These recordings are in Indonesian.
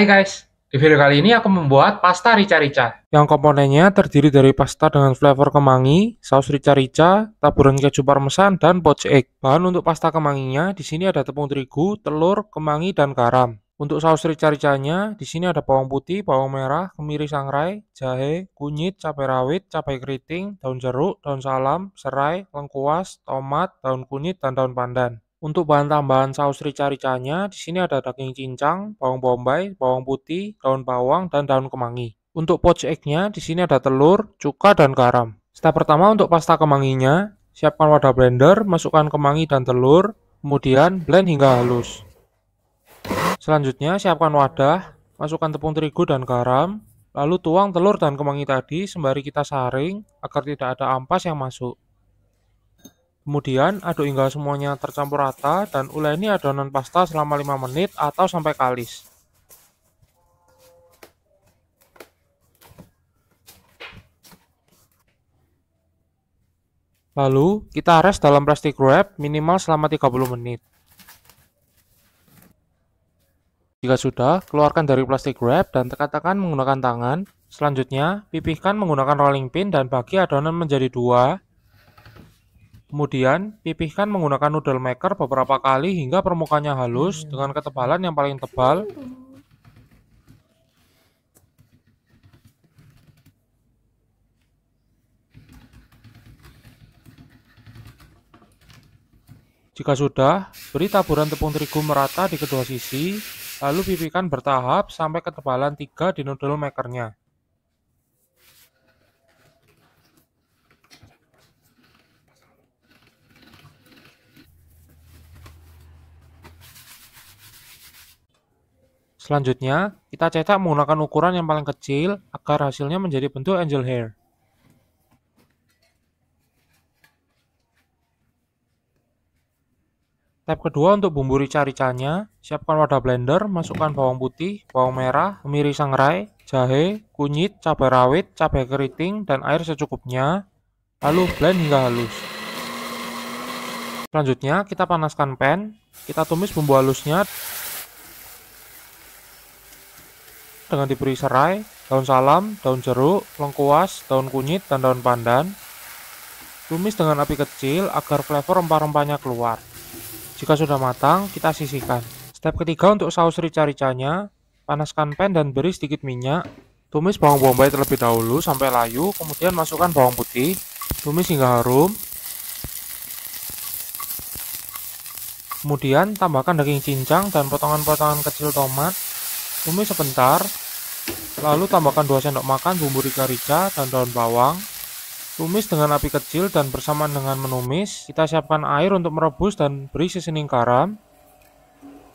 Hai guys, di video kali ini aku membuat pasta rica-rica. Yang komponennya terdiri dari pasta dengan flavor kemangi, saus rica-rica, taburan keju parmesan, dan poch egg. Bahan untuk pasta kemanginya, di sini ada tepung terigu, telur, kemangi, dan garam. Untuk saus rica-ricanya, di sini ada bawang putih, bawang merah, kemiri sangrai, jahe, kunyit, cabai rawit, cabai keriting, daun jeruk, daun salam, serai, lengkuas, tomat, daun kunyit, dan daun pandan. Untuk bahan tambahan saus rica-ricanya, di sini ada daging cincang, bawang bombay, bawang putih, daun bawang, dan daun kemangi. Untuk poached egg-nya, di sini ada telur, cuka, dan garam. Step pertama untuk pasta kemanginya, siapkan wadah blender, masukkan kemangi dan telur, kemudian blend hingga halus. Selanjutnya, siapkan wadah, masukkan tepung terigu dan garam, lalu tuang telur dan kemangi tadi sembari kita saring agar tidak ada ampas yang masuk. Kemudian aduk hingga semuanya tercampur rata dan uleni adonan pasta selama 5 menit atau sampai kalis. Lalu kita ares dalam plastik wrap minimal selama 30 menit. Jika sudah, keluarkan dari plastik wrap dan tekan-tekan menggunakan tangan. Selanjutnya, pipihkan menggunakan rolling pin dan bagi adonan menjadi dua Kemudian, pipihkan menggunakan noodle maker beberapa kali hingga permukaannya halus hmm. dengan ketebalan yang paling tebal. Jika sudah, beri taburan tepung terigu merata di kedua sisi, lalu pipihkan bertahap sampai ketebalan 3 di noodle makernya. Selanjutnya, kita cetak menggunakan ukuran yang paling kecil agar hasilnya menjadi bentuk angel hair. Step kedua untuk bumbu rica-ricanya, siapkan wadah blender, masukkan bawang putih, bawang merah, kemiri sangrai, jahe, kunyit, cabai rawit, cabai keriting, dan air secukupnya, lalu blend hingga halus. Selanjutnya kita panaskan pan, kita tumis bumbu halusnya dengan diberi serai, daun salam, daun jeruk, lengkuas, daun kunyit, dan daun pandan. Tumis dengan api kecil agar flavor rempah-rempahnya keluar. Jika sudah matang, kita sisihkan. Step ketiga untuk saus rica-ricanya, panaskan pan dan beri sedikit minyak. Tumis bawang bombay terlebih dahulu sampai layu, kemudian masukkan bawang putih. Tumis hingga harum. Kemudian tambahkan daging cincang dan potongan-potongan kecil tomat. Tumis sebentar, lalu tambahkan 2 sendok makan bumbu rica-rica dan daun bawang. Tumis dengan api kecil dan bersamaan dengan menumis, kita siapkan air untuk merebus dan beri seasoning garam.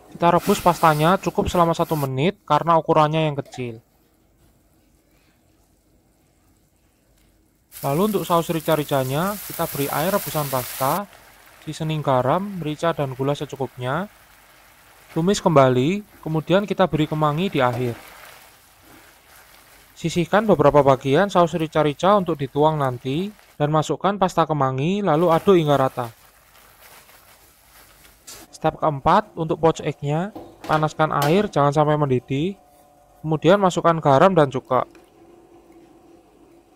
Kita rebus pastanya cukup selama 1 menit karena ukurannya yang kecil. Lalu untuk saus rica-ricanya, kita beri air rebusan pasta, seasoning garam, merica dan gula secukupnya, Tumis kembali, kemudian kita beri kemangi di akhir. Sisihkan beberapa bagian saus rica-rica untuk dituang nanti dan masukkan pasta kemangi lalu aduk hingga rata. Step keempat untuk poch egg-nya, panaskan air jangan sampai mendidih, kemudian masukkan garam dan cuka.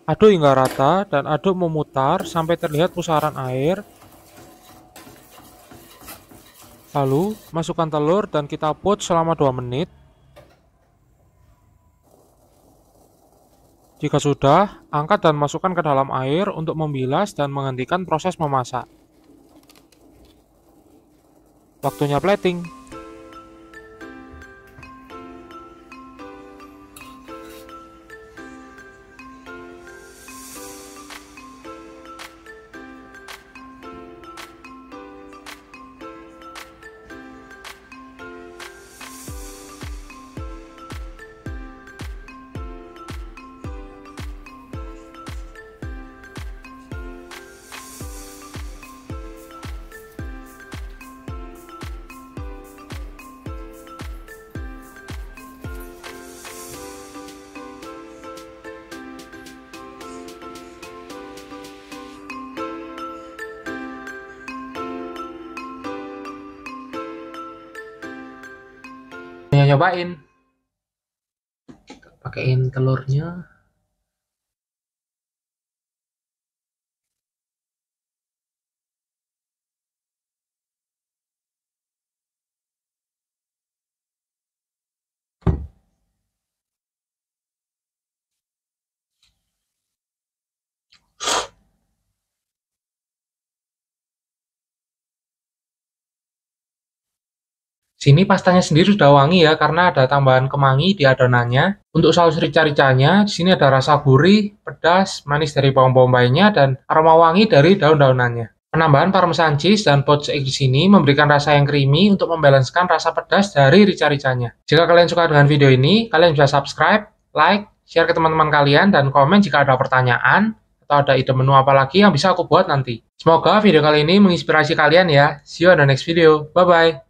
Aduk hingga rata dan aduk memutar sampai terlihat pusaran air Lalu, masukkan telur dan kita put selama 2 menit. Jika sudah, angkat dan masukkan ke dalam air untuk membilas dan menghentikan proses memasak. Waktunya plating. nyobain pakaiin telurnya Sini pastanya sendiri sudah wangi ya karena ada tambahan kemangi di adonannya. Untuk saus rica-ricanya, di sini ada rasa gurih, pedas, manis dari bawang bombaynya dan aroma wangi dari daun-daunannya. Penambahan parmesan cheese dan poached egg di sini memberikan rasa yang creamy untuk membalanskan rasa pedas dari rica-ricanya. Jika kalian suka dengan video ini, kalian bisa subscribe, like, share ke teman-teman kalian, dan komen jika ada pertanyaan atau ada ide menu apa lagi yang bisa aku buat nanti. Semoga video kali ini menginspirasi kalian ya. See you on the next video. Bye-bye.